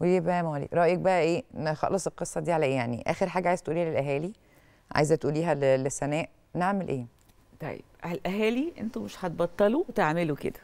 قولي بقى يا مواليد رايك بقى ايه نخلص القصه دي على ايه يعني اخر حاجه عايز تقوليها للاهالي عايزه تقوليها لسناء نعمل ايه طيب الاهالي انتوا مش هتبطلوا تعملوا كده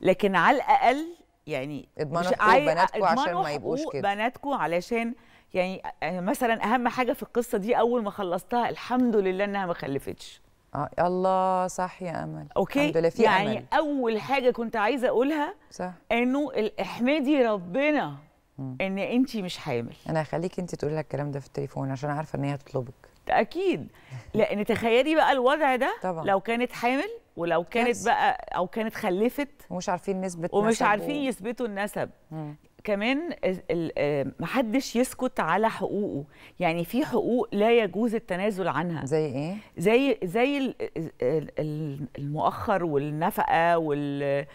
لكن على الاقل يعني اضمنوا حقوق بناتكم عشان ما يبقوش كده بناتكم علشان يعني آه، مثلا اهم حاجه في القصه دي اول ما خلصتها الحمد لله انها ما خلفتش اه الله صح يا امل اوكي الحمد لله في يعني امل اول حاجه كنت عايزه اقولها صح انه احمدي ربنا مم. ان انت مش حامل انا هخليك انت تقولي لها الكلام ده في التليفون عشان عارفه ان هي هتطلبك اكيد لان تخيلي بقى الوضع ده طبعا. لو كانت حامل ولو كانت بقى او كانت خلفت ومش عارفين نسبه ومش عارفين و... يثبتوا النسب كمان آه، محدش يسكت على حقوقه يعني في حقوق لا يجوز التنازل عنها زي ايه زي زي المؤخر والنفقه وال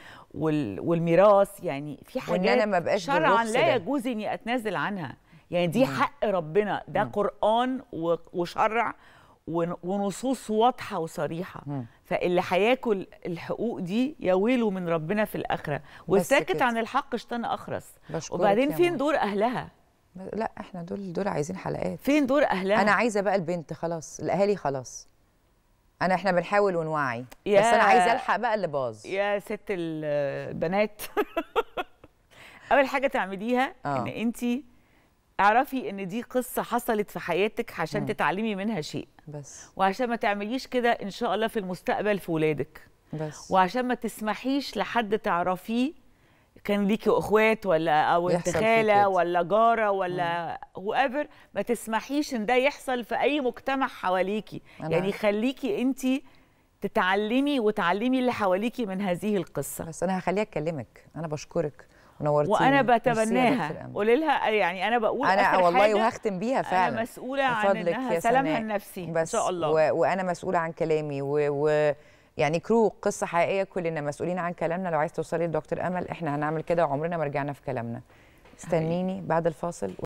والميراث يعني في حاجات أنا ما شرعا لا يجوز اني اتنازل عنها يعني دي حق ربنا ده قران وشرع ونصوص واضحه وصريحه م. فاللي هياكل الحقوق دي يا ويله من ربنا في الاخره والساكت عن الحق شتان اخرس وبعدين فين دور اهلها لا احنا دول دول عايزين حلقات فين دور اهلها انا عايزه بقى البنت خلاص الاهالي خلاص انا احنا بنحاول ونوعي يا بس انا عايزه الحق بقى اللي باظ يا ست البنات اول حاجه تعمليها آه. ان انت اعرفي ان دي قصه حصلت في حياتك عشان م. تتعلمي منها شيء بس وعشان ما تعمليش كده ان شاء الله في المستقبل في ولادك بس وعشان ما تسمحيش لحد تعرفيه كان ليكي اخوات ولا او انت خاله ولا جاره ولا ايفر ما تسمحيش ان ده يحصل في اي مجتمع حواليكي يعني خليكي انت تتعلمي وتعلمي اللي حواليكي من هذه القصه بس انا هخليها تكلمك انا بشكرك نورتيني وانا بتبناها قولي لها يعني انا بقول انا آخر والله حاجة وهختم بيها فعلا انا مسؤوله عن انها سلامها النفسي ان شاء الله و... وانا مسؤوله عن كلامي و... و... يعني كرو قصه حقيقيه كلنا مسؤولين عن كلامنا لو عايز توصلي لدكتور امل احنا هنعمل كده وعمرنا ما رجعنا في كلامنا استنيني بعد الفاصل